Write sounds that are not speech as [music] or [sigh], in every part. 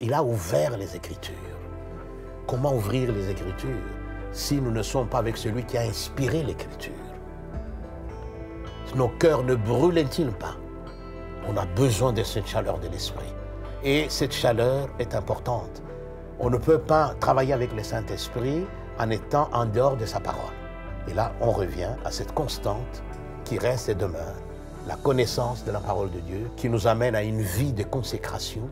Il a ouvert les Écritures. Comment ouvrir les Écritures si nous ne sommes pas avec celui qui a inspiré l'Écriture Nos cœurs ne brûlent-ils pas On a besoin de cette chaleur de l'Esprit. Et cette chaleur est importante. On ne peut pas travailler avec le Saint-Esprit en étant en dehors de sa parole. Et là, on revient à cette constante qui reste et demeure, la connaissance de la parole de Dieu qui nous amène à une vie de consécration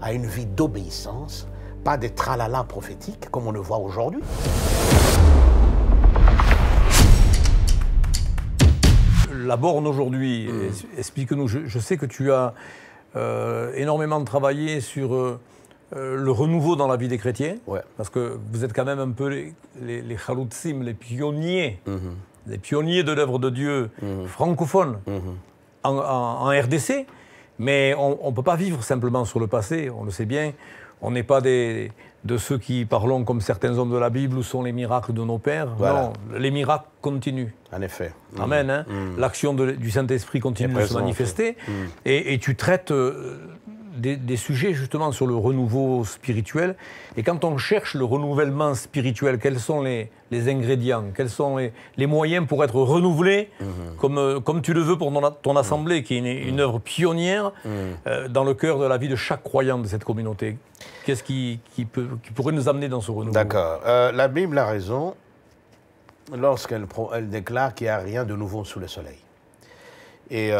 à une vie d'obéissance, pas des tralala prophétiques comme on le voit aujourd'hui. La borne aujourd'hui, hmm. explique-nous, je, sais que tu as euh, énormément travaillé sur euh, euh, le renouveau dans la vie des chrétiens, parce que vous êtes quand même un peu les, les, les pionniers, mhm. les pionniers de l'œuvre de Dieu mhm. francophone mhm. en, RDC. Mais on ne peut pas vivre simplement sur le passé, on le sait bien. On n'est pas des, de ceux qui parlons comme certains hommes de la Bible où sont les miracles de nos pères. Non, les miracles continuent. En effet. Mm. Amen. Hein. Mm. L'action du Saint-Esprit continue de se manifester. Mm. Et, tu traites euh, des, sujets justement sur le renouveau spirituel. Et quand on cherche le renouvellement spirituel, quels sont les, les ingrédients, quels sont les, moyens pour être renouvelé mhm. comme, euh, comme tu le veux pour ton, mhm. assemblée, qui est une, œuvre pionnière mhm. euh, dans le cœur de la vie de chaque croyant de cette communauté Qu'est-ce qui, qui, peut, qui pourrait nous amener dans ce renouveau D'accord. Euh, la Bible a raison lorsqu'elle elle déclare qu'il n'y a rien de nouveau sous le soleil. Et il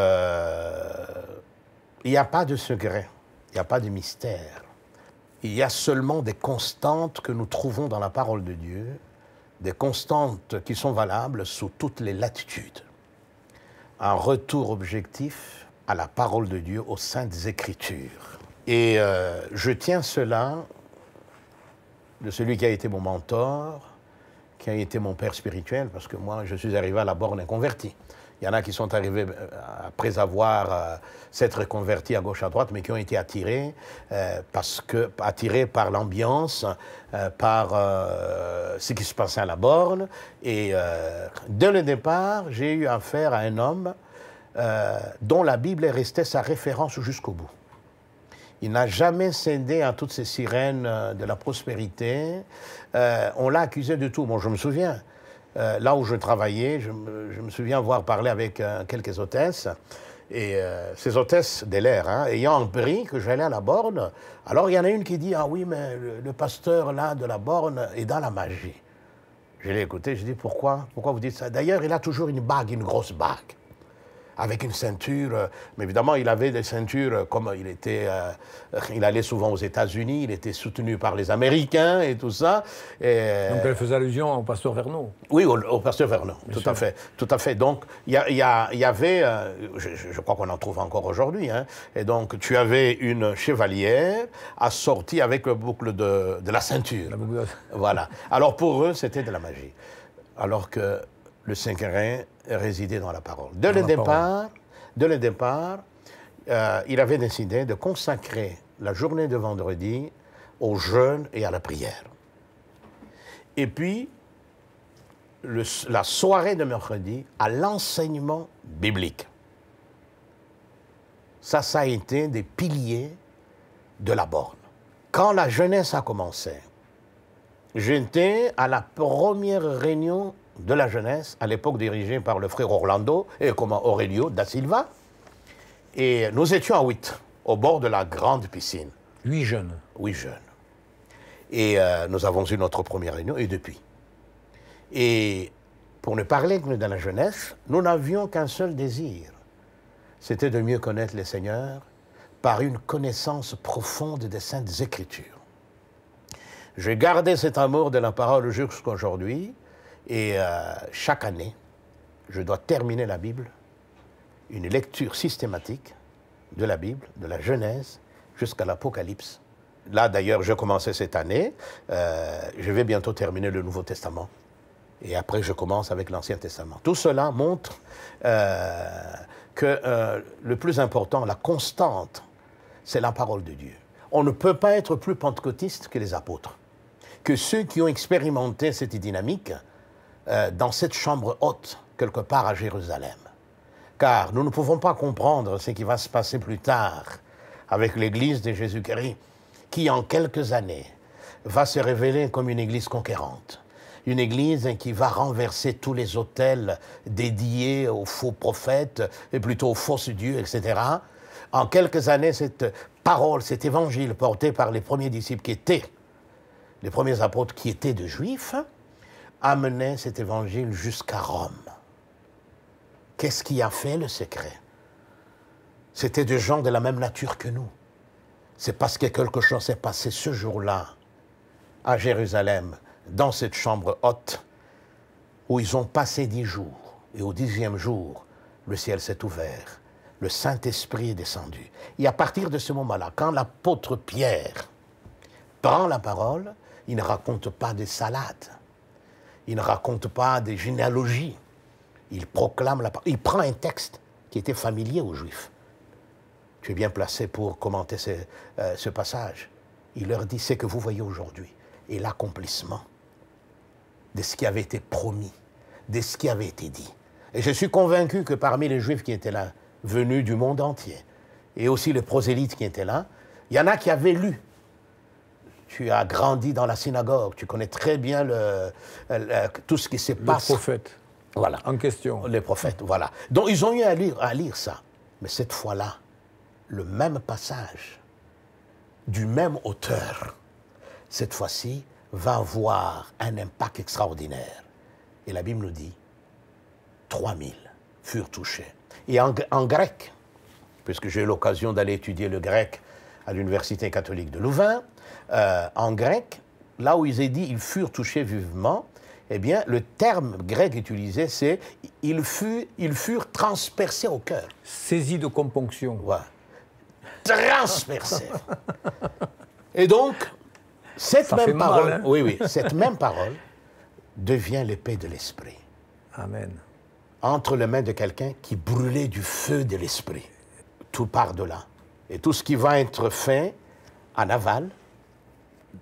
n'y a pas de secret. Il n'y a pas de mystère. Il y a seulement des constantes que nous trouvons dans la parole de Dieu, des constantes qui sont valables sous toutes les latitudes. Un retour objectif à la parole de Dieu au sein des Écritures. Et euh, je tiens cela de celui qui a été mon mentor, qui a été mon père spirituel, parce que moi, je suis arrivé à la borne converti. Il y en a qui sont arrivés euh, après avoir euh, s'être convertis à gauche à droite, mais qui ont été attirés euh, parce que attirés par l'ambiance, par ce qui se passait à la borne. Et dès le départ, j'ai eu affaire à un homme dont la Bible est restée sa référence jusqu'au bout. Il n'a jamais cédé à toutes ces sirènes de la prospérité. on l'a accusé de tout. Bon, je me souviens, euh, là où je travaillais, je me, souviens avoir parlé avec euh, quelques hôtesses. Et euh, ces hôtesses de l'air, hein, ayant appris que j'allais à la borne, alors il y en a une qui dit Ah oui, mais le, pasteur là de la borne est dans la magie. Je l'ai écouté, je dis Pourquoi Pourquoi vous dites ça D'ailleurs, il a toujours une bague, une grosse bague avec une ceinture. Euh, mais évidemment, il avait des ceintures euh, comme il était. Euh, il allait souvent aux États-Unis, il était soutenu par les Américains et tout ça. Donc elle faisait allusion au pasteur Vernon. Oui, au, pasteur Vernon, tout à fait, tout à fait. Donc il y, avait, je, crois qu'on en trouve encore aujourd'hui. Hein. et donc tu avais une chevalière assortie avec le boucle de, la ceinture. La boucle Voilà. Alors pour eux, c'était de la magie. Alors que le Saint-Quentin résidait dans la parole. Dès le, départ, de le départ, il avait décidé de consacrer la journée de vendredi au jeûne et à la prière. Et puis, la soirée de mercredi à l'enseignement biblique. Ça, ça a été des piliers de la borne. Quand la jeunesse a commencé, j'étais à la première réunion de la jeunesse, à l'époque dirigée par le frère Orlando et comment Aurelio da Silva. Et nous étions à huit, au bord de la grande piscine. Huit jeunes. Huit jeunes. Et euh, nous avons eu notre première réunion, et depuis. Et pour ne parler que de la jeunesse, nous n'avions qu'un seul désir. C'était de mieux connaître les Seigneurs par une connaissance profonde des Saintes Écritures. J'ai gardé cet amour de la parole jusqu'à aujourd'hui, et euh, chaque année, je dois terminer la Bible, une lecture systématique de la Bible, de la Genèse jusqu'à l'Apocalypse. Là, d'ailleurs, je commençais cette année. Euh, je vais bientôt terminer le Nouveau Testament. Et après, je commence avec l'Ancien Testament. Tout cela montre euh, que le plus important, la constante, c'est la parole de Dieu. On ne peut pas être plus pentecôtiste que les apôtres, que ceux qui ont expérimenté cette dynamique euh, dans cette chambre haute, quelque part à Jérusalem. Car nous ne pouvons pas comprendre ce qui va se passer plus tard avec l'Église de Jésus-Christ, qui en quelques années va se révéler comme une Église conquérante, une Église qui va renverser tous les autels dédiés aux faux prophètes et plutôt aux fausses dieux, etc. En quelques années, cette parole, cet évangile porté par les premiers disciples qui étaient, les premiers apôtres qui étaient de juifs, amener cet évangile jusqu'à Rome. Qu'est-ce qui a fait le secret C'était des gens de la même nature que nous. C'est parce que quelque chose s'est passé ce jour-là à Jérusalem, dans cette chambre haute, où ils ont passé dix jours. Et au dixième jour, le ciel s'est ouvert, le Saint-Esprit est descendu. Et à partir de ce moment-là, quand l'apôtre Pierre prend la parole, il ne raconte pas des salades. Il ne raconte pas des généalogies. Il proclame la Il prend un texte qui était familier aux Juifs. Tu es bien placé pour commenter ce, euh, passage. Il leur dit ce que vous voyez aujourd'hui et l'accomplissement de ce qui avait été promis, de ce qui avait été dit. Et je suis convaincu que parmi les Juifs qui étaient là, venus du monde entier, et aussi les prosélytes qui étaient là, il y en a qui avaient lu tu as grandi dans la synagogue, tu connais très bien tout ce qui se passe. Les prophètes. Voilà. En question. Les prophètes, voilà. Donc ils ont eu à lire, à lire ça. Mais cette fois-là, le même passage, du même auteur, cette fois-ci, va avoir un impact extraordinaire. Et la Bible nous dit 3000 furent touchés. Et en, en grec, puisque j'ai eu l'occasion d'aller étudier le grec à l'Université catholique de Louvain, euh, en grec, là où il est dit ils furent touchés vivement, eh bien, le terme grec utilisé, c'est ils, furent, ils transpercés au cœur. Saisis de componction. Voilà. Transpercés. Et donc, cette même parole, hein. oui, oui, cette même parole devient l'épée de l'esprit. Amen. Entre les mains de quelqu'un qui brûlait du feu de l'esprit. Tout par de là. Et tout ce qui va être fait en aval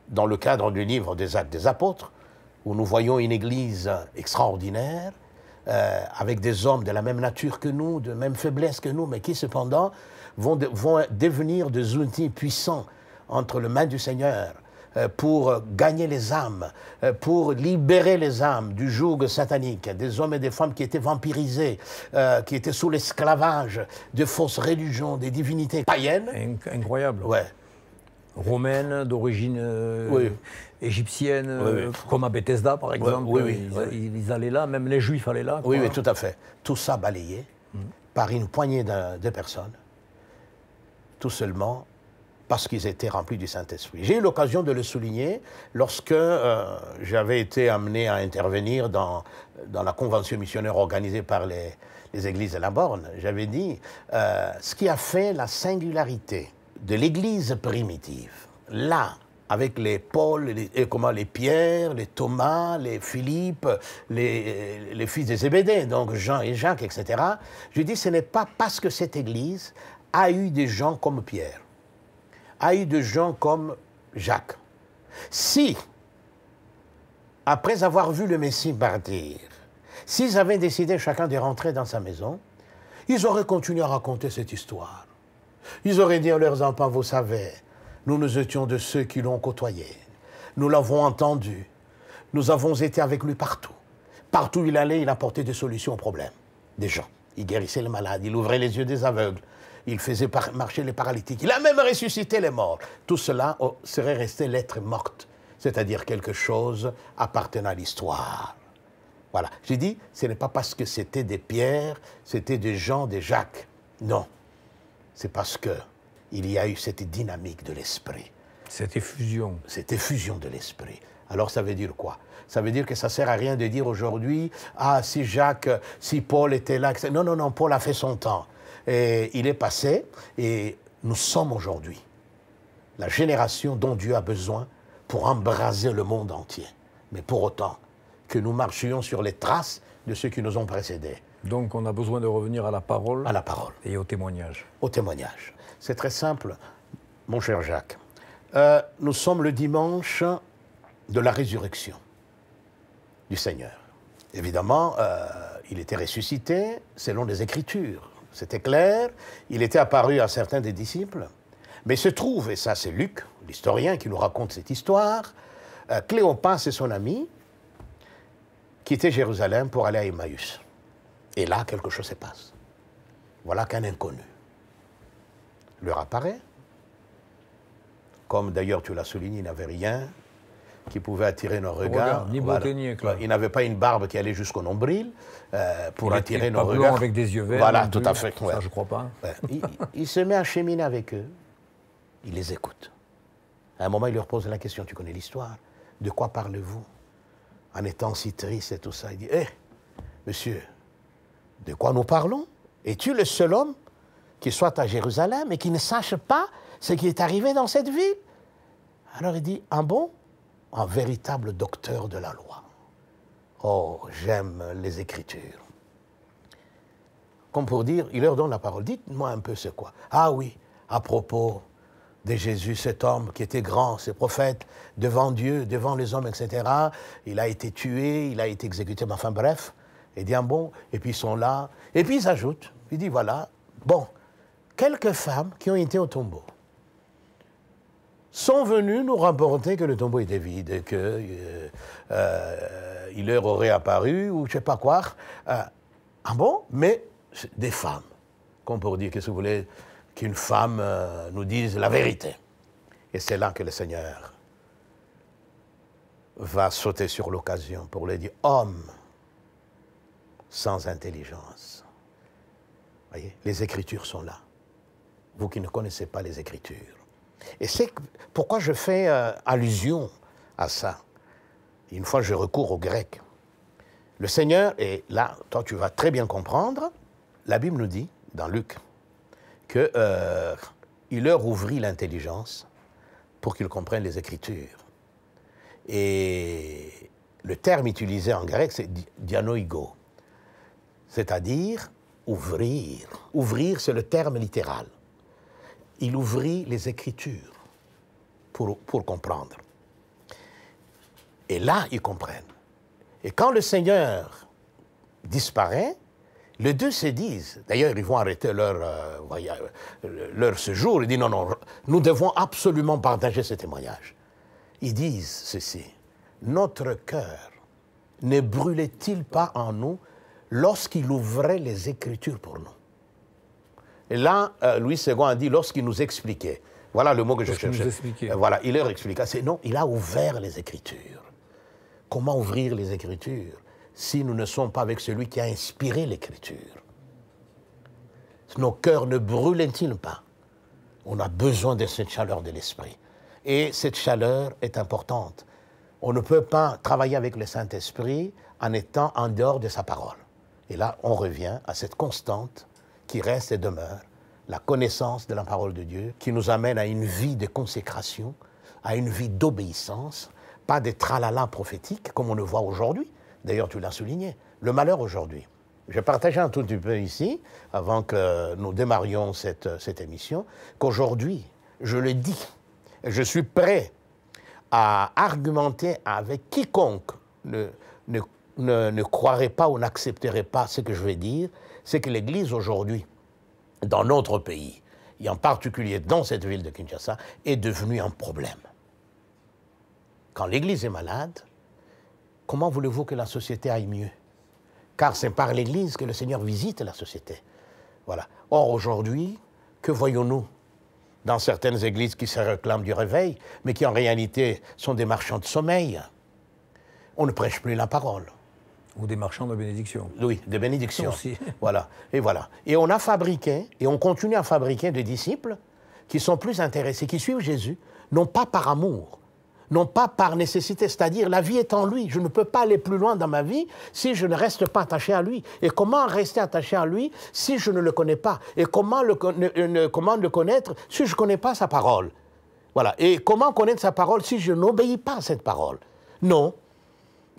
dans le cadre du livre des Actes des Apôtres, où nous voyons une Église extraordinaire, euh, avec des hommes de la même nature que nous, de même faiblesse que nous, mais qui cependant vont, devenir des outils puissants entre les mains du Seigneur euh, pour gagner les âmes, euh, pour libérer les âmes du joug satanique, des hommes et des femmes qui étaient vampirisés, qui étaient sous l'esclavage de fausses religions, des divinités païennes. Incroyable. Ouais romaine, d'origine euh, égyptienne, euh, comme à Bethesda par exemple. Ils, allaient là, même les juifs allaient là. Oui, oui, tout à fait. Tout ça balayé mm. par une poignée de, personnes, tout seulement parce qu'ils étaient remplis du Saint-Esprit. J'ai eu l'occasion de le souligner lorsque euh, j'avais été amené à intervenir dans, la convention missionnaire organisée par les, églises de la Borne. J'avais dit, ce qui a fait la singularité de l'Église primitive, là, avec les Paul, les, euh, comment, les Pierre, les Thomas, les Philippe, les, euh, fils des Zébédée, donc Jean et Jacques, etc., je dis ce n'est pas parce que cette Église a eu des gens comme Pierre, a eu des gens comme Jacques. Si, après avoir vu le Messie partir, s'ils avaient décidé chacun de rentrer dans sa maison, ils auraient continué à raconter cette histoire. Ils auraient dit à leurs enfants, vous savez, nous nous étions de ceux qui l'ont côtoyé. Nous l'avons entendu. Nous avons été avec lui partout. Partout où il allait, il apportait des solutions aux problèmes des gens. Il guérissait les malades, il ouvrait les yeux des aveugles, il faisait marcher les paralytiques, il a même ressuscité les morts. Tout cela oh, serait resté l'être morte, c'est-à-dire quelque chose appartenant à l'histoire. Voilà. J'ai dit, ce n'est pas parce que c'était des pierres, c'était des gens, des Jacques. Non c'est parce qu'il y a eu cette dynamique de l'esprit. Cette effusion. Cette effusion de l'esprit. Alors ça veut dire quoi Ça veut dire que ça sert à rien de dire aujourd'hui, ah si Jacques, si Paul était là. Non, non, non, Paul a fait son temps. Et il est passé et nous sommes aujourd'hui la génération dont Dieu a besoin pour embraser le monde entier. Mais pour autant que nous marchions sur les traces de ceux qui nous ont précédés. Donc on a besoin de revenir à la parole. À la parole. Et au témoignage. Au témoignage. C'est très simple, mon cher Jacques. Euh, nous sommes le dimanche de la résurrection du Seigneur. Évidemment, euh, il était ressuscité selon les Écritures. C'était clair. Il était apparu à certains des disciples. Mais se trouve, et ça c'est Luc, l'historien, qui nous raconte cette histoire, euh, Cléopas et son ami quittaient Jérusalem pour aller à Emmaüs. Et là, quelque chose se passe. Voilà qu'un inconnu leur apparaît. Comme d'ailleurs tu l'as souligné, il n'avait rien qui pouvait attirer nos regards. Il n'avait pas une barbe qui allait jusqu'au nombril euh, pour attirer nos regards. avec des yeux verts. Voilà, tout à fait. Ça, je crois pas. il, se met à cheminer avec eux. Il les écoute. À un moment, il leur pose la question, tu connais l'histoire, de quoi parlez-vous En étant si triste et tout ça, il dit, eh, monsieur, de quoi nous parlons Es-tu le seul homme qui soit à Jérusalem et qui ne sache pas ce qui est arrivé dans cette ville Alors il dit, un ah bon, un véritable docteur de la loi. Oh, j'aime les Écritures. Comme pour dire, il leur donne la parole. Dites-moi un peu ce quoi. Ah oui, à propos de Jésus, cet homme qui était grand, ce prophète, devant Dieu, devant les hommes, etc. Il a été tué, il a été exécuté, mais enfin bref, et bien ah bon, et puis ils sont là. Et puis ils ajoutent, ils disent voilà, bon, quelques femmes qui ont été au tombeau sont venues nous rapporter que le tombeau était vide, qu'il euh, euh, leur aurait apparu, ou je ne sais pas quoi. un euh, ah bon Mais des femmes. Comme pour dire, qu'est-ce que vous voulez qu'une femme nous dise la vérité. Et c'est là que le Seigneur va sauter sur l'occasion pour lui dire, homme, sans intelligence. Voyez, les Écritures sont là. Vous qui ne connaissez pas les Écritures. Et c'est pourquoi je fais euh, allusion à ça. Une fois, je recours au grec. Le Seigneur, est là, toi, tu vas très bien comprendre, la Bible nous dit, dans Luc, que euh, il leur ouvrit l'intelligence pour qu'ils comprennent les Écritures. Et le terme utilisé en grec, c'est dianoigo c'est-à-dire ouvrir. Ouvrir, c'est le terme littéral. Il ouvrit les Écritures pour, pour comprendre. Et là, ils comprennent. Et quand le Seigneur disparaît, les deux se disent, d'ailleurs ils vont arrêter leur, euh, euh, leur séjour, ils disent non, non, nous devons absolument partager ce témoignage. Ils disent ceci, notre cœur ne brûlait-il pas en nous lorsqu'il ouvrait les Écritures pour nous. Et là, euh, Louis II a dit lorsqu'il nous expliquait. Voilà le mot que je cherchais. Euh, voilà, il leur expliquait. C'est non, il a ouvert les Écritures. Comment ouvrir les Écritures si nous ne sommes pas avec celui qui a inspiré l'Écriture Nos cœurs ne brûlent-ils pas On a besoin de cette chaleur de l'esprit. Et cette chaleur est importante. On ne peut pas travailler avec le Saint-Esprit en étant en dehors de sa parole. Et là, on revient à cette constante qui reste et demeure, la connaissance de la parole de Dieu, qui nous amène à une vie de consécration, à une vie d'obéissance, pas des tralala prophétiques comme on le voit aujourd'hui. D'ailleurs, tu l'as souligné, le malheur aujourd'hui. Je partageais un tout petit peu ici, avant que nous démarrions cette, cette émission, qu'aujourd'hui, je le dis, je suis prêt à argumenter avec quiconque ne, ne ne, ne croirait pas ou n'accepterait pas ce que je vais dire, c'est que l'Église aujourd'hui, dans notre pays, et en particulier dans cette ville de Kinshasa, est devenue un problème. Quand l'Église est malade, comment voulez-vous que la société aille mieux Car c'est par l'Église que le Seigneur visite la société. Voilà. Or, aujourd'hui, que voyons-nous dans certaines églises qui se réclament du réveil, mais qui en réalité sont des marchands de sommeil On ne prêche plus la parole. Ou des marchands de bénédictions. Oui, de bénédictions. [laughs] Voilà. Et voilà. Et on a fabriqué, et on continue à fabriquer des disciples qui sont plus intéressés, qui suivent Jésus, non pas par amour, non pas par nécessité, c'est-à-dire la vie est en lui, je ne peux pas aller plus loin dans ma vie si je ne reste pas attaché à lui. Et comment rester attaché à lui si je ne le connais pas Et comment le, comment le connaître si je ne connais pas sa parole Voilà. Et comment connaître sa parole si je n'obéis pas à cette parole Non,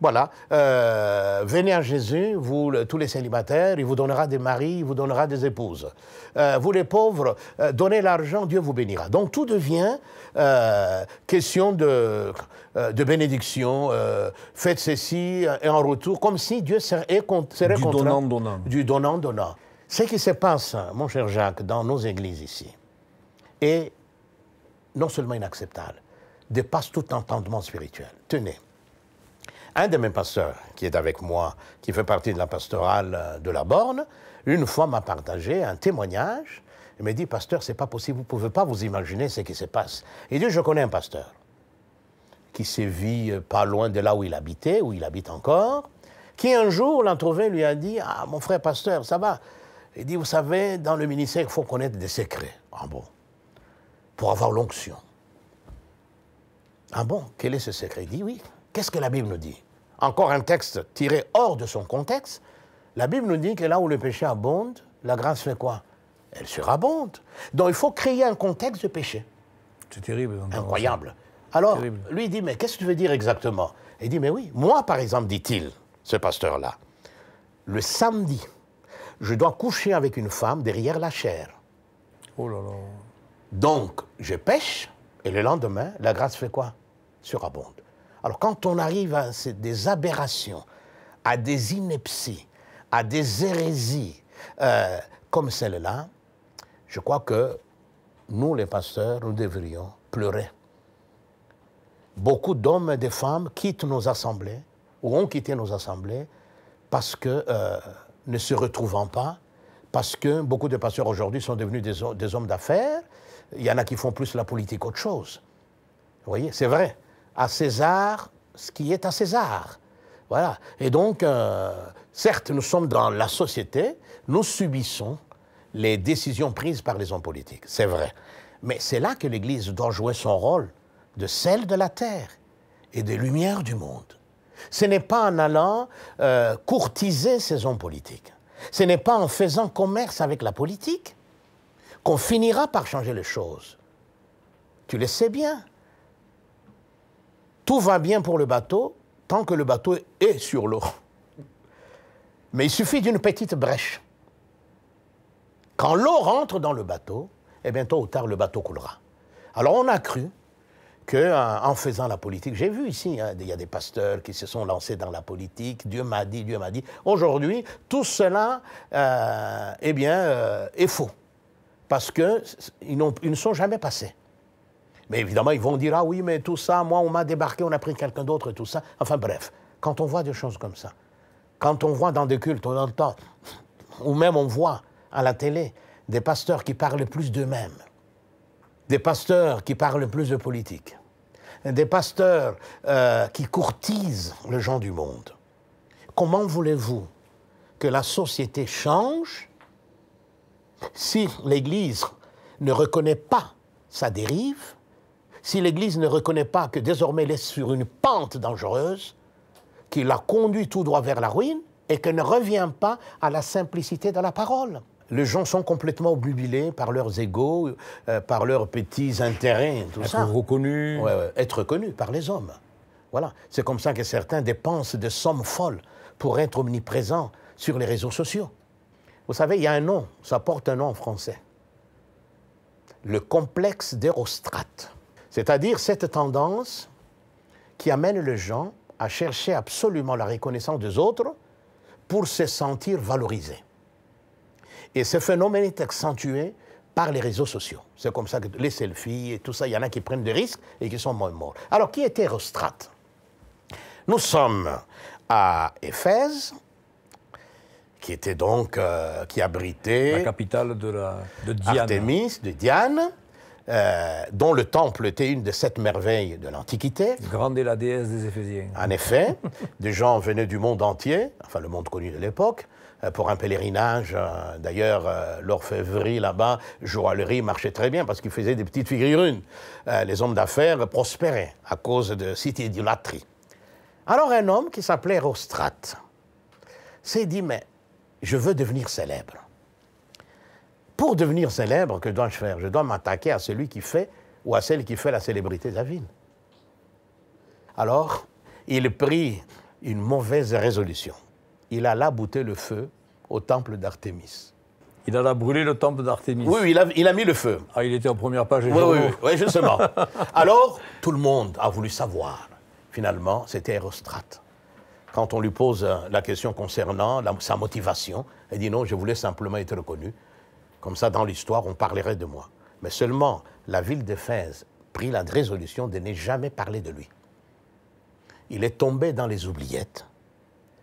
voilà, euh, venez à Jésus, vous tous les célibataires, il vous donnera des maris, il vous donnera des épouses. Euh, vous les pauvres, euh, donnez l'argent, Dieu vous bénira. Donc tout devient question de, bénédiction, faites ceci et en retour, comme si Dieu serait, serait du Donnant, donnant. Du donnant-donnant. Ce qui se passe, hein, mon cher Jacques, dans nos églises ici, est non seulement inacceptable, dépasse tout entendement spirituel. Tenez un de mes pasteurs qui est avec moi, qui fait partie de la pastorale euh, de la Borne, une fois m'a partagé un témoignage. Il m'a dit, pasteur, c'est pas possible, vous pouvez pas vous imaginer ce qui se passe. Il dit, je connais un pasteur qui sévit euh, pas loin de là où il habitait, où il habite encore, qui un jour l'a trouvé, lui a dit, ah, mon frère pasteur, ça va. Il dit, vous savez, dans le ministère, il faut connaître des secrets. Ah bon Pour avoir l'onction. Ah bon Quel est ce secret Il dit, oui. Qu'est-ce que la Bible nous dit encore un texte tiré hors de son contexte, la Bible nous dit que là où le péché abonde, la grâce fait quoi Elle surabonde. Donc il faut créer un contexte de péché. C'est terrible. Incroyable. Alors, lui dit, mais qu'est-ce que tu veux dire exactement Il dit, mais oui, moi par exemple, dit-il, ce pasteur-là, le samedi, je dois coucher avec une femme derrière la chair. Oh là là. Donc, je pêche, et le lendemain, la grâce fait quoi Surabonde. Alors quand on arrive à des aberrations, à des inepties, à des hérésies euh, comme celle-là, je crois que nous, les pasteurs, nous devrions pleurer. Beaucoup d'hommes et de femmes quittent nos assemblées, ou ont quitté nos assemblées, parce que euh, ne se retrouvant pas, parce que beaucoup de pasteurs aujourd'hui sont devenus des, des hommes d'affaires, il y en a qui font plus la politique qu'autre chose. Vous voyez, c'est vrai à César ce qui est à César. Voilà. Et donc, euh, certes, nous sommes dans la société, nous subissons les décisions prises par les hommes politiques, c'est vrai. Mais c'est là que l'Église doit jouer son rôle de celle de la terre et des lumières du monde. Ce n'est pas en allant euh, courtiser ces hommes politiques, ce n'est pas en faisant commerce avec la politique qu'on finira par changer les choses. Tu le sais bien. Tout va bien pour le bateau tant que le bateau est sur l'eau. Mais il suffit d'une petite brèche. Quand l'eau rentre dans le bateau, et eh tôt ou tard le bateau coulera. Alors on a cru qu'en euh, en faisant la politique, j'ai vu ici, hein, il y a des pasteurs qui se sont lancés dans la politique, Dieu m'a dit, Dieu m'a dit. Aujourd'hui, tout cela euh, eh bien, euh, est faux, parce qu'ils ne sont jamais passés. Mais évidemment, ils vont dire Ah oui, mais tout ça, moi, on m'a débarqué, on a pris quelqu'un d'autre tout ça. Enfin bref, quand on voit des choses comme ça, quand on voit dans des cultes, on entend, ou même on voit à la télé des pasteurs qui parlent plus d'eux-mêmes, des pasteurs qui parlent plus de politique, des pasteurs euh, qui courtisent le gens du monde. Comment voulez-vous que la société change si l'Église ne reconnaît pas sa dérive si l'Église ne reconnaît pas que désormais elle est sur une pente dangereuse, qui la conduit tout droit vers la ruine, et qu'elle ne revient pas à la simplicité de la parole. Les gens sont complètement obnubilés par leurs égaux, euh, par leurs petits intérêts, tout être ça. Reconnus. être reconnus par les hommes. Voilà. C'est comme ça que certains dépensent des sommes folles pour être omniprésents sur les réseaux sociaux. Vous savez, il y a un nom, ça porte un nom en français. Le complexe d'Hérostrate. C'est-à-dire cette tendance qui amène les gens à chercher absolument la reconnaissance des autres pour se sentir valorisés. Et ce phénomène est accentué par les réseaux sociaux. C'est comme ça que les selfies et tout ça, il y en a qui prennent des risques et qui sont moins morts. Alors, qui était Rostrate Nous sommes à Éphèse, qui était donc, euh, qui abritait... La capitale de, la, de Diane. de Diane. Euh, dont le temple était une des sept merveilles de l'Antiquité. Grande est la déesse des Éphésiens. En effet, des gens venaient du monde entier, enfin le monde connu de l'époque, euh, pour un pèlerinage. Euh, d'ailleurs, l'orfèvrerie là-bas, joaillerie marchait très bien parce qu'ils faisaient des petites figurines. Les hommes d'affaires prospéraient à cause de cette idolâtrie. Alors un homme qui s'appelait Rostrate s'est dit, mais je veux devenir célèbre pour devenir célèbre, que dois-je faire Je dois m'attaquer à celui qui fait ou à celle qui fait la célébrité de la ville. Alors, il prit une mauvaise résolution. Il alla bouter le feu au temple d'Artémis. Il alla brûler le temple d'Artémis. Oui, il, a, mis le feu. Ah, il était en première page. Oui, oui, oui, justement. [laughs] Alors, tout le monde a voulu savoir. Finalement, c'était Hérostrate Quand on lui pose euh, la question concernant sa motivation, il dit non, je voulais simplement être reconnu comme ça, dans l'histoire, on parlerait de moi. Mais seulement, la ville de Fès prit la résolution de ne jamais parler de lui. Il est tombé dans les oubliettes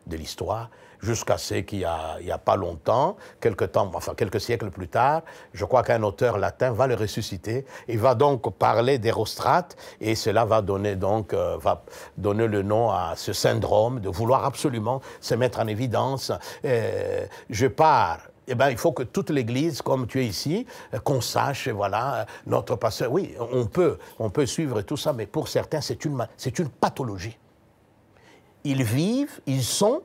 de l'histoire jusqu'à ce qu'il n'y a, pas longtemps, quelques, temps, enfin, siècles plus tard, je crois qu'un auteur latin va le ressusciter. et va donc parler d'Hérostrate et cela va donner, donc, euh, va donner le nom à ce syndrome de vouloir absolument se mettre en évidence. Euh, je pars eh ben, il faut que toute l'Église, comme tu es ici, euh, qu'on sache, voilà, euh, notre pasteur. Oui, on peut, on peut suivre tout ça, mais pour certains, c'est une, c'est une pathologie. Ils vivent, ils sont,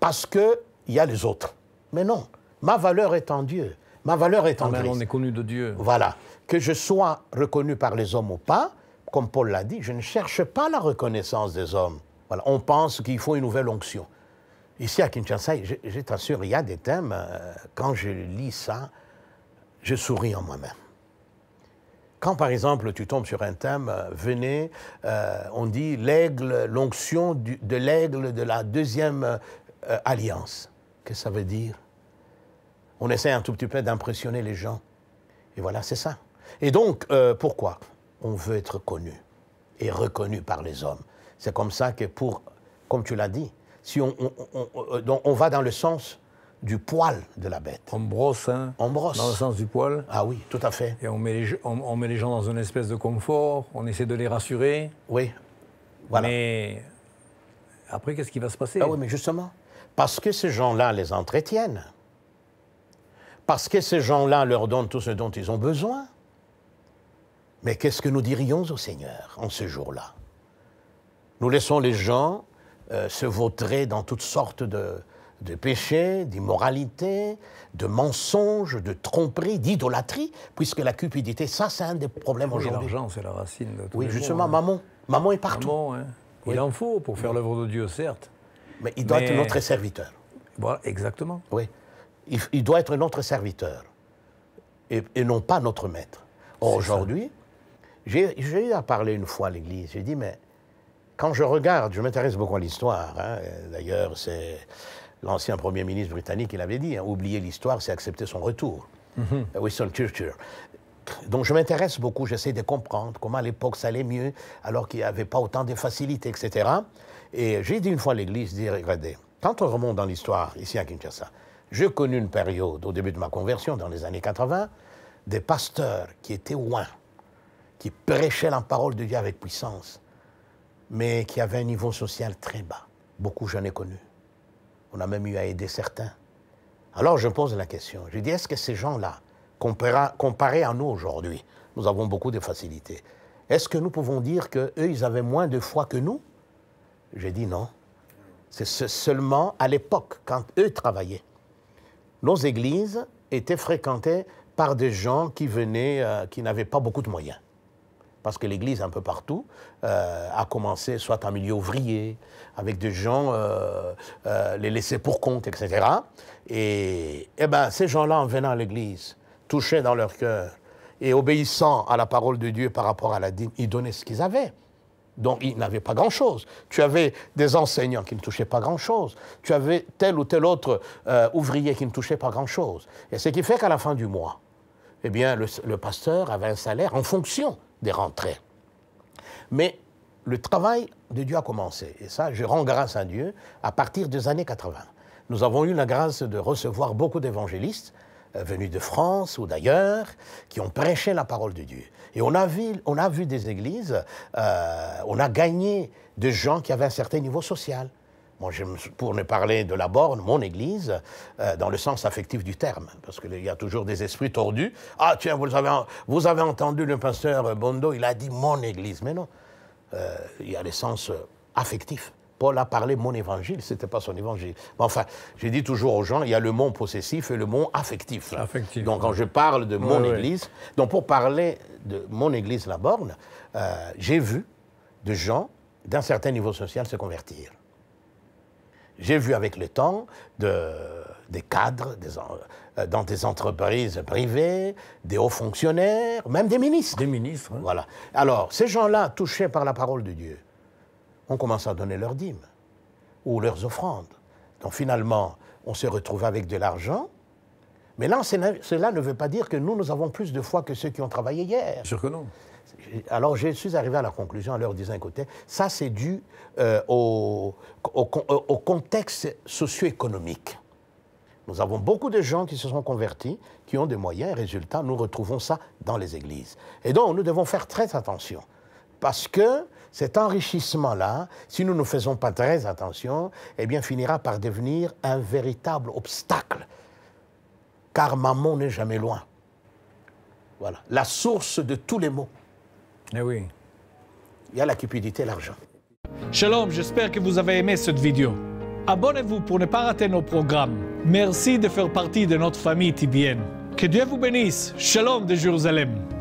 parce qu'il y a les autres. Mais non, ma valeur est en Dieu. Ma valeur est en ah, Christ. On est connu de Dieu. Voilà. Que je sois reconnu par les hommes ou pas, comme Paul l'a dit, je ne cherche pas la reconnaissance des hommes. Voilà. On pense qu'il faut une nouvelle onction. Ici à Kinshasa, je, t'assure, il y a des thèmes, euh, quand je lis ça, je souris en moi-même. Quand par exemple tu tombes sur un thème, euh, venez, euh, on dit l'aigle, l'onction de l'aigle de la deuxième alliance. Qu'est-ce que ça veut dire On essaie un tout petit peu d'impressionner les gens. Et voilà, c'est ça. Et donc, pourquoi On veut être connu et reconnu par les hommes. C'est comme ça que pour, comme tu l'as dit, si euh, on, va dans le sens du poil de la bête. On brosse, hein On brosse. Dans le sens du poil. Ah oui, tout à fait. Et on met les, on, met les gens dans une espèce de confort, on essaie de les rassurer. Oui, voilà. Mais après, qu'est-ce qui va se passer Ah oui, mais justement, parce que ces gens-là les entretiennent, parce que ces gens-là leur donnent tout ce dont ils ont besoin. Mais qu'est-ce que nous dirions au Seigneur en ce jour-là Nous laissons les gens euh, se vautrer dans toutes sortes de, péchés, d'immoralités, de mensonges, de tromperies, d'idolâtrie, puisque la cupidité, ça, c'est un des problèmes aujourd'hui. L'argent, c'est la racine de tout. Oui, justement, maman, hein. maman est partout. Hein. Il en faut pour faire l'œuvre de Dieu, certes. Mais il doit être notre serviteur. Voilà, exactement. Oui. Il, doit être notre serviteur et, non pas notre maître. aujourd'hui, j'ai eu à parler une fois à l'Église. J'ai dit, mais quand je regarde, je m'intéresse beaucoup à l'histoire. Hein. D'ailleurs, c'est l'ancien Premier ministre britannique qui l'avait dit, hein, oublier l'histoire, c'est accepter son retour. Mhm. Winston Churchill. Donc je m'intéresse beaucoup, j'essaie de comprendre comment à l'époque ça allait mieux, alors qu'il n'y avait pas autant de facilités, etc. Et j'ai dit une fois à l'Église, regardez, tant on remonte dans l'histoire, ici à Kinshasa, j'ai connu une période, au début de ma conversion, dans les années 80, des pasteurs qui étaient loin qui prêchaient la parole de Dieu avec puissance, mais qui avaient un niveau social très bas. Beaucoup, j'en ai connu. On a même eu à aider certains. Alors je pose la question, je dis, est-ce que ces gens-là, comparés à nous aujourd'hui, nous avons beaucoup de facilités, est-ce que nous pouvons dire qu'eux, ils avaient moins de foi que nous J'ai dit non. C'est seulement à l'époque, quand eux travaillaient. Nos églises étaient fréquentées par des gens qui venaient, euh, qui n'avaient pas beaucoup de moyens parce que l'Église, un peu partout, euh, a commencé soit en milieu ouvrier, avec des gens, euh, euh, les laissés pour compte, etc. Et, eh ben, ces gens-là, en venant à l'Église, touchés dans leur cœur et obéissant à la parole de Dieu par rapport à la dîme, ils donnaient ce qu'ils avaient. Donc, ils n'avaient pas grand-chose. Tu avais des enseignants qui ne touchaient pas grand-chose. Tu avais tel ou tel autre ouvrier qui ne touchait pas grand-chose. Et ce qui fait qu'à la fin du mois, eh bien, le, le pasteur avait un salaire en fonction des rentrées, Mais le travail de Dieu a commencé. Et ça, je rends grâce à Dieu à partir des années 80. Nous avons eu la grâce de recevoir beaucoup d'évangélistes euh, venus de France ou d'ailleurs qui ont prêché la parole de Dieu. Et on a vu, on a vu des églises, euh, on a gagné des gens qui avaient un certain niveau social, moi, pour ne parler de la borne, mon église, euh, dans le sens affectif du terme, parce qu'il y a toujours des esprits tordus. Ah, tiens, vous avez, vous avez entendu le pasteur Bondo, il a dit mon église. Mais non, euh, il y a le sens euh, affectif. Paul a parlé mon évangile, ce n'était pas son évangile. enfin, j'ai dit toujours aux gens, il y a le mot possessif et le mot affectif. donc, quand je parle de mon église, donc pour parler de mon église, la borne, j'ai vu de gens d'un certain niveau social se convertir. J'ai vu avec le temps de, des cadres des, euh, dans des entreprises privées, des hauts fonctionnaires, même des ministres. Des ministres. Voilà. Alors, ces gens-là, touchés par la parole de Dieu, ont commence à donner leurs dîmes ou leurs offrandes. Donc finalement, on se retrouve avec de l'argent. Mais là, cela ne veut pas dire que nous, nous avons plus de foi que ceux qui ont travaillé hier. Bien sûr que non. Alors, je suis arrivé à la conclusion en leur disant, écoutez, ça, c'est dû euh, au, euh, au, contexte socio-économique. Nous avons beaucoup de gens qui se sont convertis, qui ont des moyens, et résultats, nous retrouvons ça dans les églises. Et donc, nous devons faire très attention, parce que cet enrichissement-là, si nous ne faisons pas très attention, eh bien, finira par devenir un véritable obstacle, car maman n'est jamais loin. Voilà, la source de tous les maux. Eh oui. Il y a la cupidité et l'argent. Shalom, j'espère que vous avez aimé cette vidéo. Abonnez-vous pour ne pas rater nos programmes. Merci de faire partie de notre famille tibienne. Que Dieu vous bénisse. Shalom de Jérusalem.